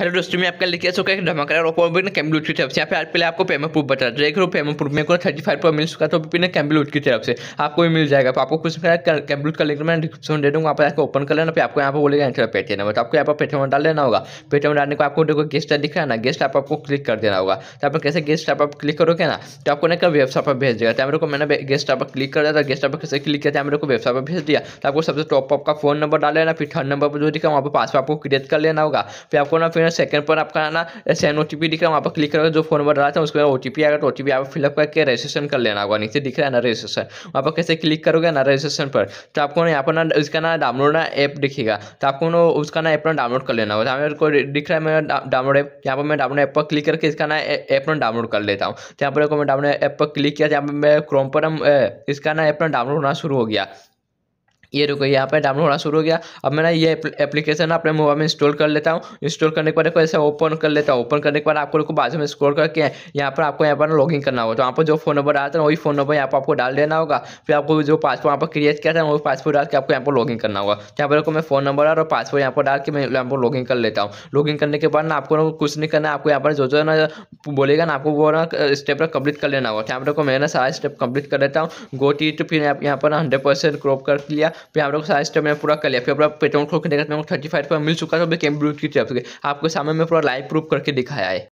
hello दोस्तों मैं आपका लिखे सो एक धमाकेदार ऑफर ने कैम्बिल की तरफ से यहाँ पे आज पहले आपको पेमेंट प्रूफ बता देख रहे हो पेमेंट प्रूफ मेरे को थर्टी फाइव पर मिल चुका तो ने कैम्बिल की तरफ से आपको भी मिल जाएगा तो आपको कुछ कैम्बल का लिंक मैं डिस्क्रिप्शन दे दूँगा आप आपको ओपन कर लेना फिर आपको यहाँ पर बोलेगा एंटर पेटीएम नंबर तो आपको यहाँ पर पेटीएम डाल देना होगा पेटीएम डालने को आपको देखो गेस्ट दिख रहा है ना गेस्ट आप आपको क्लिक कर देना होगा तो आप कैसे गेस्ट आप क्लिक करोगे ना तो आपको ना वेबसाइट पर भेज देगा तो मेरे को मैंने गेस्ट आप क्लिक कर दिया था गेस्ट आप कैसे क्लिक किया था मेरे को वेबसाइट पर भेज दिया तो आपको सबसे टॉप आपका फोन नंबर डाल लेना फिर थर्ड नंबर पर जो दिखा वहाँ पर पासवर्ड आपको क्रिएट कर लेना होगा फिर आपको ना फिर है सेकंड पर आपका आना ऐसे एन ओ टी पी दिख रहा है वहाँ पर क्लिक करके जो फोन नंबर डाला था उसके बाद ओ टी पी आएगा तो ओ टी पी आप फिलअप करके रजिस्ट्रेशन कर लेना होगा नीचे दिख रहा है ना रजिस्ट्रेशन वहाँ पर कैसे क्लिक करोगे ना रजिस्ट्रेशन पर तो आपको यहाँ पर ना इसका ना डाउनलोड ना ऐप दिखेगा तो आपको ना उसका ना ऐप ना डाउनलोड कर लेना होगा मेरे को दिख रहा है मैं डाउनलोड ऐप यहाँ पर मैं डाउनलोड ऐप पर क्लिक करके इसका ना ऐप ना डाउनलोड कर लेता हूँ तो यहाँ पर मैं डाउनलोड ऐप पर क्लिक किया तो यहाँ पर मैं क्रोम पर हम इसका ना ऐप ना डाउनलोड होना शुरू हो गया ये रुको यहाँ पर डाउनलोड होना शुरू हो गया अब मैं ना ये एप्लीकेशन अपने मोबाइल में इंस्टॉल कर लेता हूँ इंस्टॉल करने के बाद ऐसे ओपन कर लेता हूँ ओपन करने के बाद आपको लोग बाजू में स्क्रॉल करके यहाँ पर आपको यहाँ पर इन करना होगा तो यहाँ पर जो फोन नंबर डालते हैं वही फोन नंबर यहाँ पर आपको डाल देना होगा फिर आपको जो पासवर्ड यहाँ पर क्रिएट किया था वही पासवर्ड डाल के आपको यहाँ पर लॉगिन करना होगा यहाँ पर मैं फोन नंबर और पासवर्ड यहाँ पर डाल के मैं यहाँ पर इन कर लेता हूँ इन करने के बाद ना आपको कुछ नहीं करना आपको यहाँ पर जो जो ना बोलेगा ना आपको वो ना स्टेप कंप्लीट कर लेना होगा यहाँ पर मैं ना सारा स्टेप कंप्लीट कर लेता हूँ गोटी तो फिर यहाँ पर हंड्रेड परसेंट क्रॉप कर लिया फिर आप लोग सारा स्टेप मैंने पूरा कर लिया फिर अपना पेट्रोल खोल के देखा तो मेरे को थर्टी फाइव मिल चुका था कैम्ब्रिज तो की तरफ से आपके सामने में पूरा लाइव प्रूफ करके दिखाया है